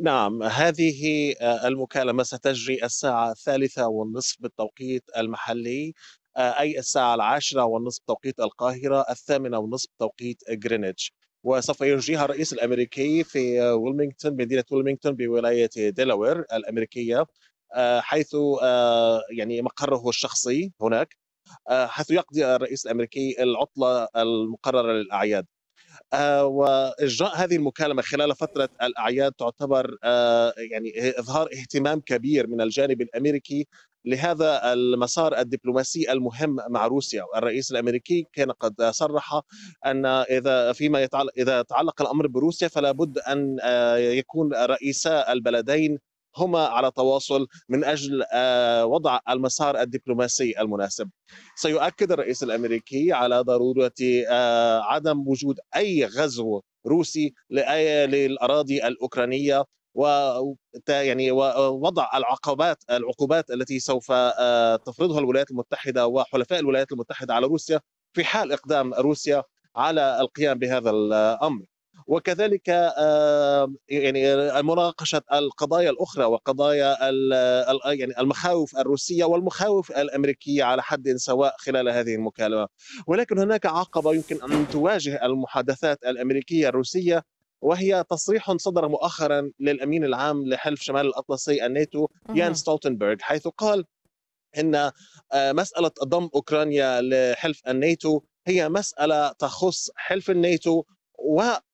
نعم هذه آه، المكالمة ستجري الساعة الثالثة والنصف بالتوقيت المحلي آه، أي الساعة العاشرة والنصف توقيت القاهرة الثامنة والنصف توقيت غرينتش وسوف يجريها الرئيس الأمريكي في ويلمينغتون مدينة ويلمينغتون بولاية ديلاوير الأمريكية آه، حيث يعني مقره الشخصي هناك حيث يقضي الرئيس الأمريكي العطلة المقررة للأعياد آه، واجراء هذه المكالمه خلال فتره الاعياد تعتبر آه، يعني اظهار اهتمام كبير من الجانب الامريكي لهذا المسار الدبلوماسي المهم مع روسيا الرئيس الامريكي كان قد صرح ان اذا فيما يتعلق اذا تعلق الامر بروسيا فلا بد ان آه، يكون رئيسا البلدين هما على تواصل من اجل آه، وضع المسار الدبلوماسي المناسب. سيؤكد الرئيس الامريكي على ضروره آه، عدم وجود اي غزو روسي للاراضي الاوكرانيه و يعني ووضع العقبات العقوبات التي سوف آه، تفرضها الولايات المتحده وحلفاء الولايات المتحده على روسيا في حال اقدام روسيا على القيام بهذا الامر وكذلك يعني مناقشه القضايا الاخرى وقضايا يعني المخاوف الروسيه والمخاوف الامريكيه على حد سواء خلال هذه المكالمه ولكن هناك عقبه يمكن ان تواجه المحادثات الامريكيه الروسيه وهي تصريح صدر مؤخرا للامين العام لحلف شمال الاطلسي الناتو يان ستولتنبرغ حيث قال ان آه، مساله ضم اوكرانيا لحلف الناتو هي مساله تخص حلف الناتو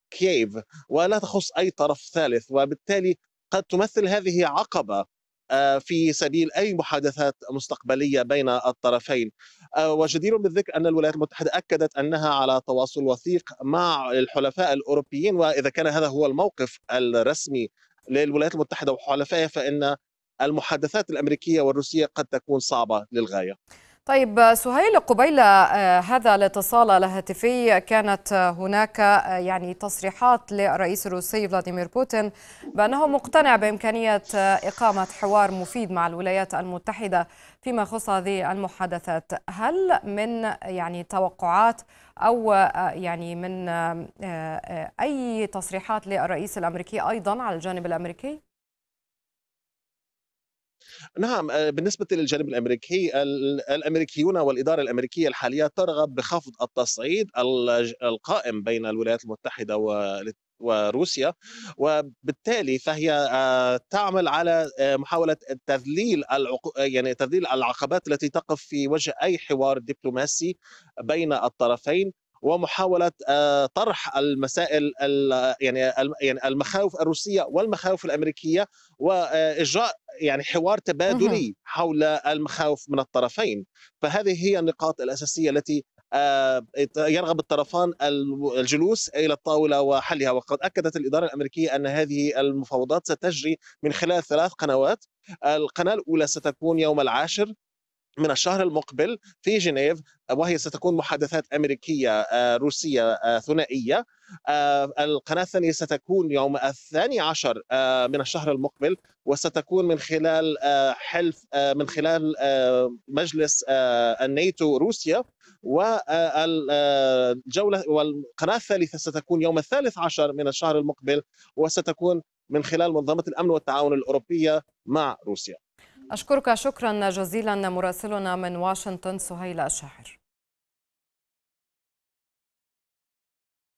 كييف ولا تخص أي طرف ثالث وبالتالي قد تمثل هذه عقبة آه، في سبيل أي محادثات مستقبلية بين الطرفين آه، وجدير بالذكر أن الولايات المتحدة أكدت أنها على تواصل وثيق مع الحلفاء الأوروبيين وإذا كان هذا هو الموقف الرسمي للولايات المتحدة وحلفائها فإن المحادثات الأمريكية والروسية قد تكون صعبة للغاية طيب سهيل قبيل آه، هذا الاتصال الهاتفي كانت هناك آه، يعني تصريحات للرئيس الروسي فلاديمير بوتين بأنه مقتنع بإمكانية آه، إقامة حوار مفيد مع الولايات المتحدة فيما يخص هذه المحادثات هل من يعني توقعات أو يعني من أي تصريحات للرئيس الأمريكي أيضا على الجانب الأمريكي؟ نعم آه، بالنسبة للجانب الأمريكي الأمريكيون والإدارة الأمريكية الحالية ترغب بخفض التصعيد القائم بين الولايات المتحدة وروسيا وبالتالي فهي آه، تعمل على آه، محاولة تذليل يعني تذليل العقبات التي تقف في وجه أي حوار دبلوماسي بين الطرفين ومحاوله طرح المسائل يعني, يعني المخاوف الروسيه والمخاوف الامريكيه واجراء يعني حوار تبادلي حول المخاوف من الطرفين فهذه هي النقاط الأساسية التي آه، يرغب الطرفان الجلوس الى الطاوله وحلها وقد اكدت الاداره الامريكيه ان هذه المفاوضات ستجري من خلال ثلاث قنوات القناه الاولى ستكون يوم العاشر من الشهر المقبل في جنيف وهي ستكون محادثات أمريكية آه، روسية آه، ثنائية آه، القناة الثانية ستكون يوم الثاني عشر من الشهر المقبل وستكون من خلال حلف من خلال مجلس الناتو روسيا والجولة والقناة الثالثة ستكون يوم الثالث عشر من الشهر المقبل وستكون من خلال منظمة الأمن والتعاون الأوروبية مع روسيا أشكرك شكرا جزيلا مراسلنا من واشنطن سهيل الشاحر